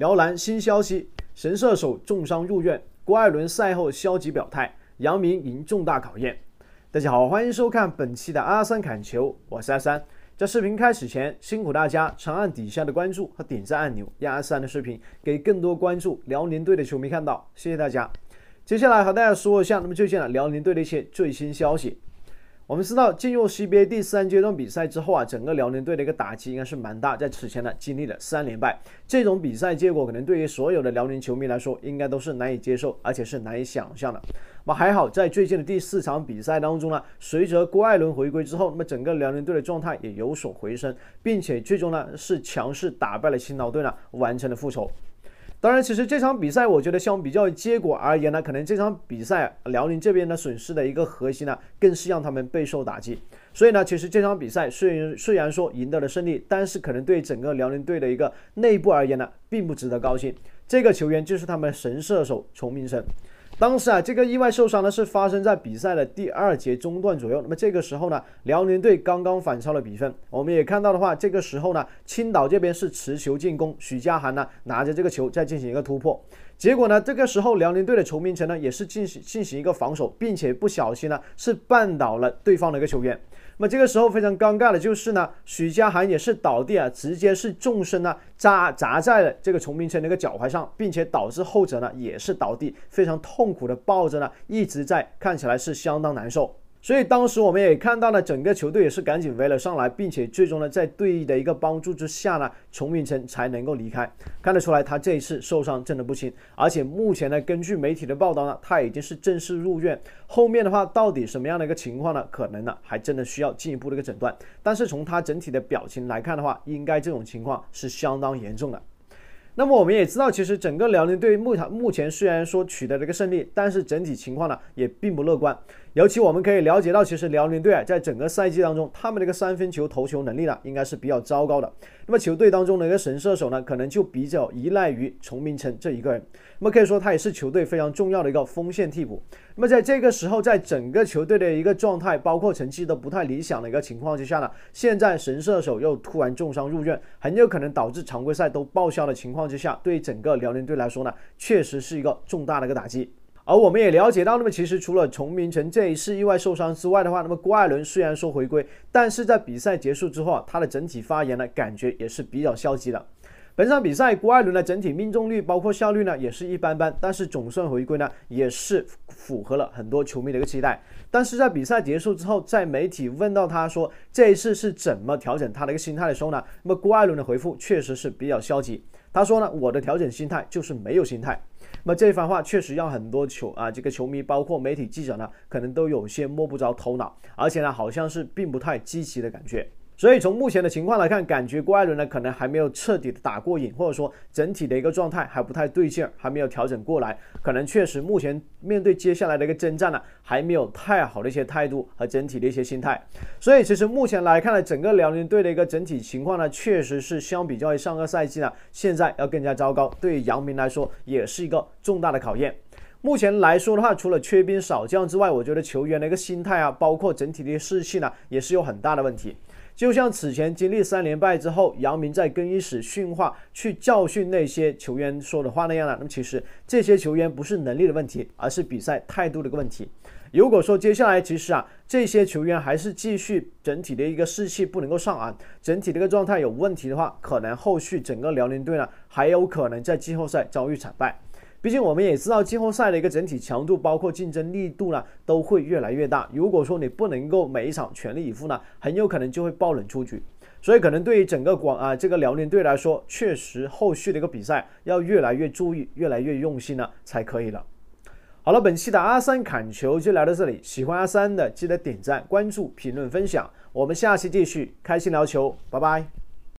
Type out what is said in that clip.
辽篮新消息，神射手重伤入院，郭艾伦赛后消极表态，杨明迎重大考验。大家好，欢迎收看本期的阿三砍球，我是阿三。在视频开始前，辛苦大家长按底下的关注和点赞按钮，让阿三的视频给更多关注辽宁队的球迷看到，谢谢大家。接下来和大家说一下，那么最近啊，辽宁队的一些最新消息。我们知道，进入 CBA 第三阶段比赛之后啊，整个辽宁队的一个打击应该是蛮大。在此前呢，经历了三连败，这种比赛结果可能对于所有的辽宁球迷来说，应该都是难以接受，而且是难以想象的。那么还好，在最近的第四场比赛当中呢，随着郭艾伦回归之后，那么整个辽宁队的状态也有所回升，并且最终呢是强势打败了青岛队呢，完成了复仇。当然，其实这场比赛，我觉得相比较结果而言呢，可能这场比赛辽宁这边的损失的一个核心呢，更是让他们备受打击。所以呢，其实这场比赛虽然虽然说赢得了胜利，但是可能对整个辽宁队的一个内部而言呢，并不值得高兴。这个球员就是他们神射手崇明生。当时啊，这个意外受伤呢，是发生在比赛的第二节中段左右。那么这个时候呢，辽宁队刚刚反超了比分。我们也看到的话，这个时候呢，青岛这边是持球进攻，许家涵呢拿着这个球在进行一个突破。结果呢，这个时候辽宁队的仇明成呢也是进行进行一个防守，并且不小心呢是绊倒了对方的一个球员。那么这个时候非常尴尬的就是呢，许家涵也是倒地啊，直接是纵身呢砸砸在了这个崇明成那个脚踝上，并且导致后者呢也是倒地，非常痛苦的抱着呢，一直在看起来是相当难受。所以当时我们也看到了整个球队也是赶紧围了上来，并且最终呢，在队医的一个帮助之下呢，崇明晨才能够离开。看得出来，他这一次受伤真的不轻，而且目前呢，根据媒体的报道呢，他已经是正式入院。后面的话，到底什么样的一个情况呢？可能呢，还真的需要进一步的一个诊断。但是从他整体的表情来看的话，应该这种情况是相当严重的。那么我们也知道，其实整个辽宁队目前目前虽然说取得了一个胜利，但是整体情况呢，也并不乐观。尤其我们可以了解到，其实辽宁队啊，在整个赛季当中，他们的一个三分球投球能力呢，应该是比较糟糕的。那么球队当中的一个神射手呢，可能就比较依赖于崇明晨这一个人。那么可以说，他也是球队非常重要的一个锋线替补。那么在这个时候，在整个球队的一个状态，包括成绩都不太理想的一个情况之下呢，现在神射手又突然重伤入院，很有可能导致常规赛都报销的情况之下，对整个辽宁队来说呢，确实是一个重大的一个打击。而我们也了解到，那么其实除了崇明城这一次意外受伤之外的话，那么郭艾伦虽然说回归，但是在比赛结束之后，他的整体发言呢，感觉也是比较消极的。本场比赛郭艾伦的整体命中率包括效率呢也是一般般，但是总算回归呢，也是符合了很多球迷的一个期待。但是在比赛结束之后，在媒体问到他说这一次是怎么调整他的一个心态的时候呢，那么郭艾伦的回复确实是比较消极。他说呢，我的调整心态就是没有心态。那么这番话确实让很多球啊，这个球迷包括媒体记者呢，可能都有些摸不着头脑，而且呢，好像是并不太积极的感觉。所以从目前的情况来看，感觉郭艾伦呢可能还没有彻底的打过瘾，或者说整体的一个状态还不太对劲儿，还没有调整过来。可能确实目前面对接下来的一个征战呢，还没有太好的一些态度和整体的一些心态。所以其实目前来看呢，整个辽宁队的一个整体情况呢，确实是相比较于上个赛季呢，现在要更加糟糕。对于姚明来说也是一个重大的考验。目前来说的话，除了缺兵少将之外，我觉得球员的一个心态啊，包括整体的士气呢，也是有很大的问题。就像此前经历三连败之后，姚明在更衣室训话去教训那些球员说的话那样的，那么其实这些球员不是能力的问题，而是比赛态度的一个问题。如果说接下来其实啊，这些球员还是继续整体的一个士气不能够上啊，整体的一个状态有问题的话，可能后续整个辽宁队呢还有可能在季后赛遭遇惨败。毕竟我们也知道季后赛的一个整体强度，包括竞争力度呢，都会越来越大。如果说你不能够每一场全力以赴呢，很有可能就会爆冷出局。所以可能对于整个广啊这个辽宁队来说，确实后续的一个比赛要越来越注意，越来越用心了才可以了。好了，本期的阿三砍球就聊到这里，喜欢阿三的记得点赞、关注、评论、分享，我们下期继续开心聊球，拜拜。